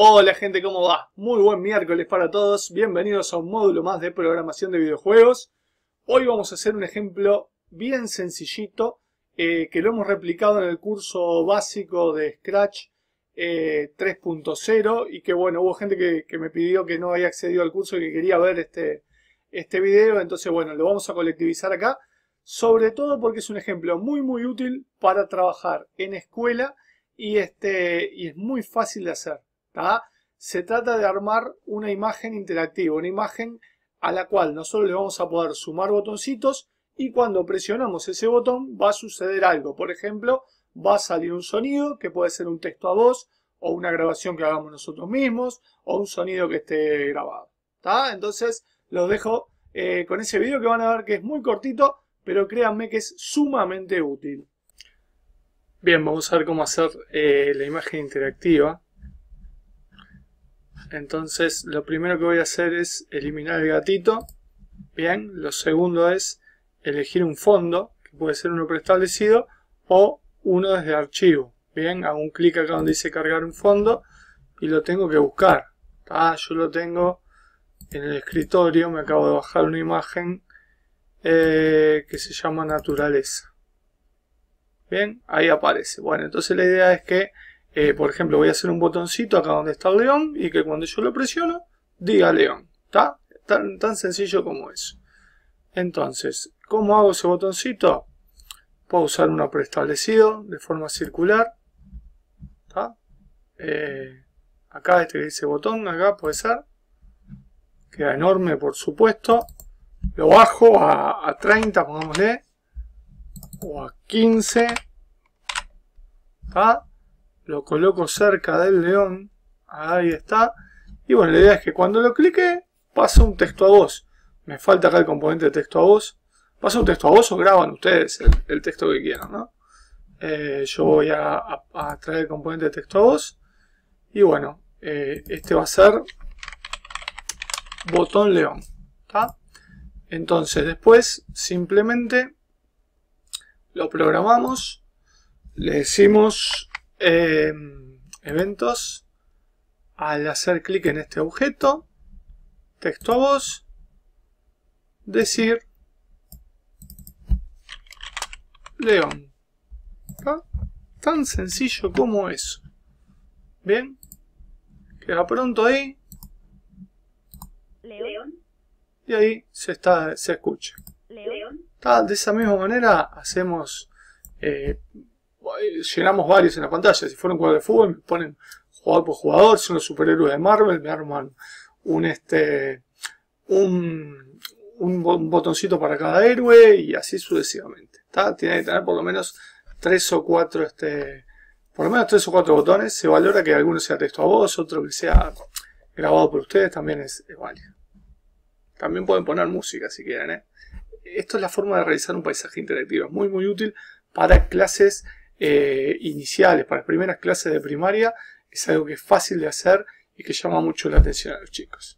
Hola gente, ¿cómo va? Muy buen miércoles para todos. Bienvenidos a un módulo más de programación de videojuegos. Hoy vamos a hacer un ejemplo bien sencillito eh, que lo hemos replicado en el curso básico de Scratch 3.0 eh, y que bueno, hubo gente que, me pidió que no haya accedido al curso y que quería ver este, este video. Entonces bueno, lo vamos a colectivizar acá. Sobre todo porque es un ejemplo muy muy útil para trabajar en escuela y, este, y es muy fácil de hacer. Se trata de armar una imagen interactiva, una imagen a la cual nosotros le vamos a poder sumar botoncitos y cuando presionamos ese botón va a suceder algo. Por ejemplo, va a salir un sonido que puede ser un texto a voz o una grabación que hagamos nosotros mismos o un sonido que esté grabado. Entonces los dejo eh, con ese vídeo que van a ver que es muy cortito, pero créanme que es sumamente útil. Bien, vamos a ver cómo hacer eh, la imagen interactiva. Entonces lo primero que voy a hacer es eliminar el gatito. Bien, lo segundo es elegir un fondo, que puede ser uno preestablecido o uno desde archivo. Bien, hago un clic acá donde dice cargar un fondo y lo tengo que buscar. Ah, yo lo tengo en el escritorio, me acabo de bajar una imagen eh, que se llama naturaleza. Bien, ahí aparece. Bueno, entonces la idea es que eh, por ejemplo, voy a hacer un botoncito acá donde está el león y que cuando yo lo presiono, diga león. ¿Está? Tan, sencillo como es. Entonces, ¿cómo hago ese botoncito? Puedo usar uno preestablecido de forma circular. ¿Está? Eh, acá este que dice botón, acá puede ser. Queda enorme, por supuesto. Lo bajo a, a 30, pongámosle. O a 15. ¿Está? lo coloco cerca del león, ahí está, y bueno, la idea es que cuando lo clique, pasa un texto a voz, me falta acá el componente de texto a voz, pasa un texto a voz o graban ustedes el, texto que quieran, eh, yo voy a, traer el componente de texto a voz, y bueno, eh, este va a ser botón león, Entonces después simplemente lo programamos, le decimos Em, eventos, al hacer clic en este objeto, texto a voz, decir León. Tan sencillo como eso. Bien. Queda pronto ahí. León. Y ahí se, está, se escucha. de esa misma manera hacemos... Eh, llenamos varios en la pantalla. Si fuera un juego de fútbol, me ponen jugador por jugador, son los superhéroes de Marvel, me arman un este un, botoncito para cada héroe y así sucesivamente. Tiene que tener por lo menos tres o cuatro este por lo menos tres o cuatro botones. Se valora que alguno sea texto a voz, otro que sea grabado por ustedes, también es, válido. También pueden poner música si quieren. ¿eh? Esto es la forma de realizar un paisaje interactivo. Es muy muy útil para clases eh, iniciales, para las primeras clases de primaria, es algo que es fácil de hacer y que llama mucho la atención a los chicos.